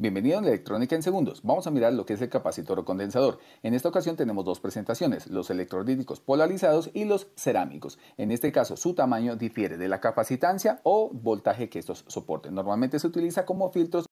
Bienvenido a Electrónica en Segundos. Vamos a mirar lo que es el capacitor o condensador. En esta ocasión tenemos dos presentaciones, los electrolíticos polarizados y los cerámicos. En este caso, su tamaño difiere de la capacitancia o voltaje que estos soporten. Normalmente se utiliza como filtros